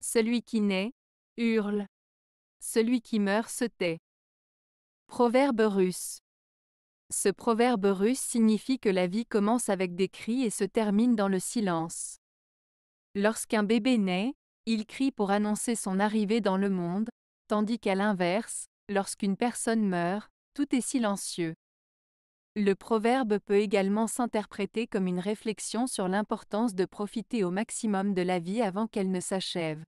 Celui qui naît, hurle. Celui qui meurt se tait. Proverbe russe. Ce proverbe russe signifie que la vie commence avec des cris et se termine dans le silence. Lorsqu'un bébé naît, il crie pour annoncer son arrivée dans le monde, tandis qu'à l'inverse, lorsqu'une personne meurt, tout est silencieux. Le proverbe peut également s'interpréter comme une réflexion sur l'importance de profiter au maximum de la vie avant qu'elle ne s'achève.